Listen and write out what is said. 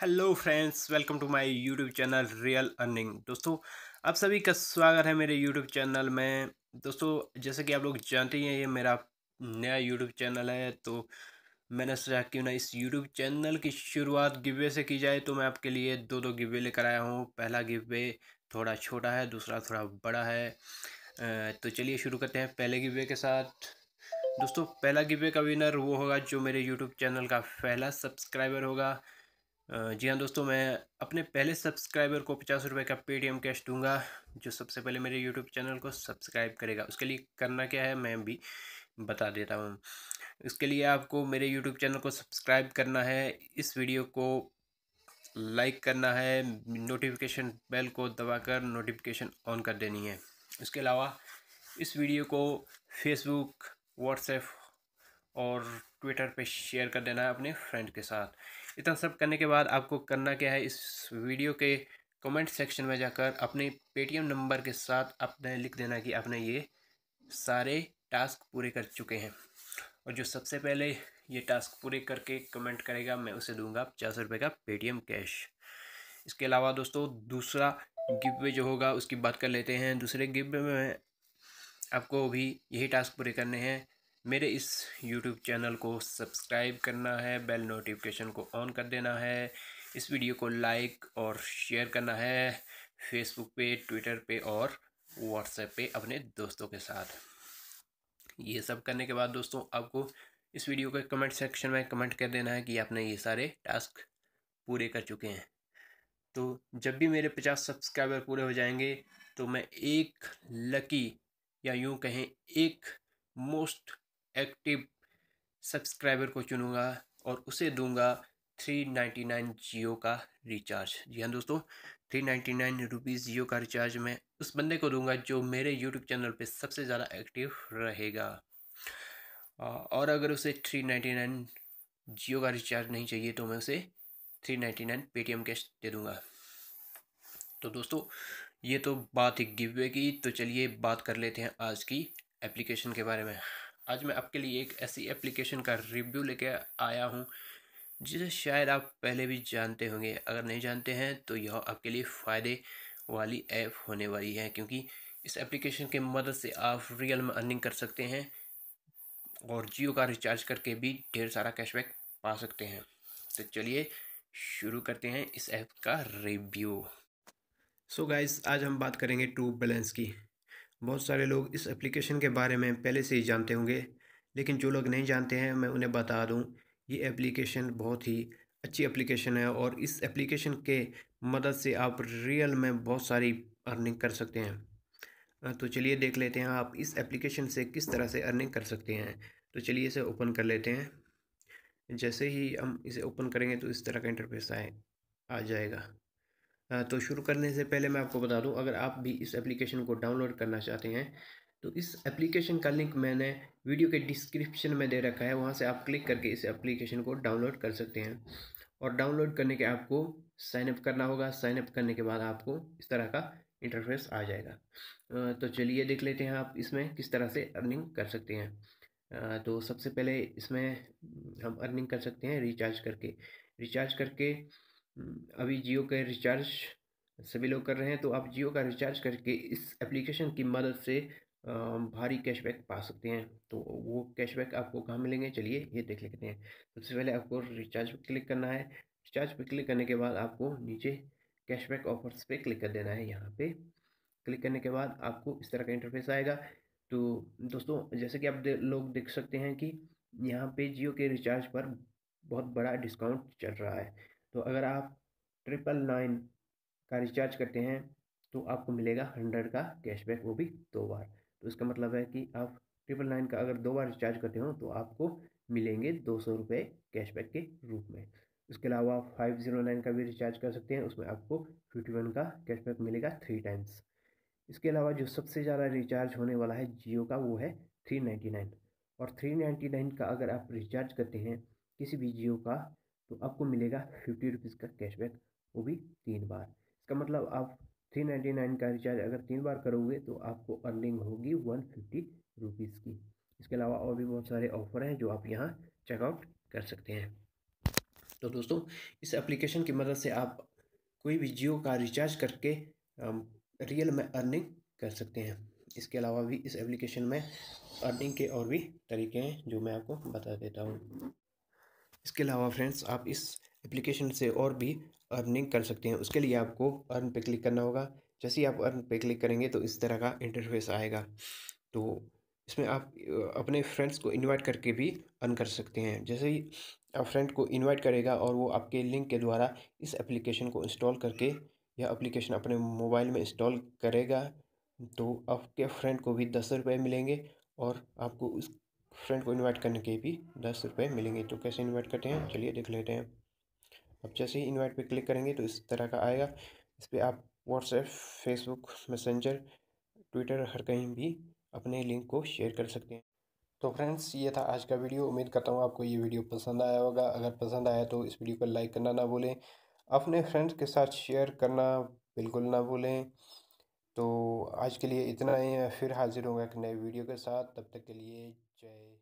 hello friends welcome to my YouTube channel real earning दोस्तों आप सभी का स्वागत है मेरे यूट्यूब चैनल में दोस्तों जैसे कि आप लोग जानते ही हैं ये मेरा नया यूट्यूब चैनल है तो मैंने सोचा क्यों ना इस यूट्यूब चैनल की शुरुआत गिवे से की जाए तो मैं आपके लिए दो दो गिवे लेकर आया हूँ पहला गिवे थोड़ा छोटा है दूसरा थोड़ा बड़ा है तो चलिए शुरू करते हैं पहले गिवे के साथ दोस्तों पहला गिवे का विनर वो होगा जो मेरे यूट्यूब चैनल का पहला सब्सक्राइबर होगा जी हाँ दोस्तों मैं अपने पहले सब्सक्राइबर को पचास रुपये का पेटीएम कैश दूंगा जो सबसे पहले मेरे यूट्यूब चैनल को सब्सक्राइब करेगा उसके लिए करना क्या है मैं भी बता देता हूँ इसके लिए आपको मेरे यूट्यूब चैनल को सब्सक्राइब करना है इस वीडियो को लाइक करना है नोटिफिकेशन बेल को दबाकर नोटिफिकेशन ऑन कर देनी है इसके अलावा इस वीडियो को फेसबुक व्हाट्सएप और ट्विटर पे शेयर कर देना है अपने फ्रेंड के साथ इतना सब करने के बाद आपको करना क्या है इस वीडियो के कमेंट सेक्शन में जाकर अपने पेटीएम नंबर के साथ अपने लिख देना कि आपने ये सारे टास्क पूरे कर चुके हैं और जो सबसे पहले ये टास्क पूरे करके कमेंट करेगा मैं उसे दूंगा पचास रुपये का पेटीएम कैश इसके अलावा दोस्तों दूसरा गिवे जो होगा उसकी बात कर लेते हैं दूसरे गिवे में आपको भी यही टास्क पूरे करने हैं मेरे इस यूट्यूब चैनल को सब्सक्राइब करना है बेल नोटिफिकेशन को ऑन कर देना है इस वीडियो को लाइक और शेयर करना है फेसबुक पे ट्विटर पे और व्हाट्सएप पे अपने दोस्तों के साथ ये सब करने के बाद दोस्तों आपको इस वीडियो के कमेंट सेक्शन में कमेंट कर देना है कि आपने ये सारे टास्क पूरे कर चुके हैं तो जब भी मेरे पचास सब्सक्राइबर पूरे हो जाएंगे तो मैं एक लकी या यूँ कहें एक मोस्ट एक्टिव सब्सक्राइबर को चुनूँगा और उसे दूंगा थ्री नाइन्टी नाइन जियो का रिचार्ज जी हाँ दोस्तों three ninety nine rupees Jio का रिचार्ज मैं उस बंदे को दूंगा जो मेरे यूट्यूब चैनल पे सबसे ज़्यादा एक्टिव रहेगा और अगर उसे थ्री नाइन्टी नाइन जियो का रिचार्ज नहीं चाहिए तो मैं उसे three ninety nine Paytm cash दे दूँगा तो दोस्तों ये तो बात ही गिवे की तो चलिए बात कर लेते हैं आज की एप्लीकेशन के बारे में आज मैं आपके लिए एक ऐसी एप्लीकेशन का रिव्यू लेके आया हूँ जिसे शायद आप पहले भी जानते होंगे अगर नहीं जानते हैं तो यह आपके लिए फ़ायदे वाली ऐप होने वाली है क्योंकि इस एप्लीकेशन के मदद से आप रियल में अर्निंग कर सकते हैं और जियो का रिचार्ज करके भी ढेर सारा कैशबैक पा सकते हैं तो चलिए शुरू करते हैं इस ऐप का रिव्यू सो so गाइस आज हम बात करेंगे ट्रू बैलेंस की बहुत सारे लोग इस एप्लीकेशन के बारे में पहले से ही जानते होंगे लेकिन जो लोग नहीं जानते हैं मैं उन्हें बता दूं ये एप्लीकेशन बहुत ही अच्छी एप्लीकेशन है और इस एप्लीकेशन के मदद से आप रियल में बहुत सारी अर्निंग कर सकते हैं तो चलिए देख लेते हैं आप इस एप्लीकेशन से किस तरह से अर्निंग कर सकते हैं तो चलिए इसे ओपन कर लेते हैं जैसे ही हम इसे ओपन करेंगे तो इस तरह का इंटरफेस आए आ जाएगा तो शुरू करने से पहले मैं आपको बता दूं अगर आप भी इस एप्लीकेशन को डाउनलोड करना चाहते हैं तो इस एप्लीकेशन का लिंक मैंने वीडियो के डिस्क्रिप्शन में दे रखा है वहाँ से आप क्लिक करके इस एप्लीकेशन को डाउनलोड कर सकते हैं और डाउनलोड करने के आपको साइनअप करना होगा साइनअप करने के बाद आपको इस तरह का इंटरफेस आ जाएगा तो चलिए देख लेते हैं आप इसमें किस तरह से अर्निंग कर सकते हैं तो सबसे पहले इसमें हम अर्निंग कर सकते हैं रिचार्ज करके रिचार्ज करके हम्म, अभी जियो का रिचार्ज सभी लोग कर रहे हैं तो आप जियो का रिचार्ज करके इस एप्लीकेशन की मदद से भारी कैशबैक पा सकते हैं तो वो कैशबैक आपको कहाँ मिलेंगे चलिए ये देख लेते हैं सबसे पहले आपको रिचार्ज पर क्लिक करना है रिचार्ज पर क्लिक करने के बाद आपको नीचे कैशबैक ऑफर्स पे क्लिक कर देना है यहाँ पे क्लिक करने के बाद आपको इस तरह का इंटरफेस आएगा तो दोस्तों जैसे कि आप दे, लोग देख सकते हैं कि यहाँ पे जियो के रिचार्ज पर बहुत बड़ा डिस्काउंट चल रहा है तो अगर आप ट्रिपल नाइन का रिचार्ज करते हैं तो आपको मिलेगा हंड्रेड का कैशबैक वो भी दो बार तो इसका मतलब है कि आप ट्रिपल नाइन का अगर दो बार रिचार्ज करते हो तो आपको मिलेंगे दो सौ रुपये कैशबैक के रूप में इसके अलावा आप फाइव जीरो नाइन का भी रिचार्ज कर सकते हैं उसमें आपको फिफ्टी वन का कैशबैक मिलेगा थ्री टाइम्स इसके अलावा जो सबसे ज़्यादा रिचार्ज होने वाला है जियो का वो है थ्री नाइन्टी नाइन और थ्री नाइन्टी नाइन का अगर आप रिचार्ज करते हैं किसी भी जियो का तो आपको मिलेगा फिफ्टी रुपीज़ का कैशबैक वो भी तीन बार इसका मतलब आप थ्री नाइन्टी नाइन का रिचार्ज अगर तीन बार करोगे तो आपको अर्निंग होगी वन फिफ्टी रुपीज़ की इसके अलावा और भी बहुत सारे ऑफर हैं जो आप यहाँ चेकआउट कर सकते हैं तो दोस्तों इस एप्लीकेशन की मदद से आप कोई भी जियो का रिचार्ज करके रियल में अर्निंग कर सकते हैं इसके अलावा भी इस एप्लीकेशन में अर्निंग के और भी तरीके हैं जो मैं आपको बता देता हूँ इसके अलावा फ्रेंड्स आप इस एप्लीकेशन से और भी अर्निंग कर सकते हैं उसके लिए आपको अर्न पे क्लिक करना होगा जैसे ही आप अर्न पे क्लिक करेंगे तो इस तरह का इंटरफेस आएगा तो इसमें आप अपने फ्रेंड्स को इनवाइट करके भी अर्न कर सकते हैं जैसे ही आप फ्रेंड को इनवाइट करेगा और वो आपके लिंक के द्वारा इस एप्लीकेशन को इंस्टॉल करके यह एप्लीकेशन अपने मोबाइल में इंस्टॉल करेगा तो आपके फ्रेंड को भी दस रुपये मिलेंगे और आपको उस फ्रेंड को इनवाइट करने के भी दस रुपये मिलेंगे तो कैसे इनवाइट करते हैं चलिए देख लेते हैं अब जैसे ही इनवाइट पे क्लिक करेंगे तो इस तरह का आएगा इस पर आप व्हाट्सएप फेसबुक मैसेंजर ट्विटर हर कहीं भी अपने लिंक को शेयर कर सकते हैं तो फ्रेंड्स ये था आज का वीडियो उम्मीद करता हूँ आपको ये वीडियो पसंद आया होगा अगर पसंद आया तो इस वीडियो को लाइक करना ना भूलें अपने फ्रेंड्स के साथ शेयर करना बिल्कुल ना भूलें तो आज के लिए इतना ही है फिर हाजिर होगा एक नए वीडियो के साथ तब तक के लिए J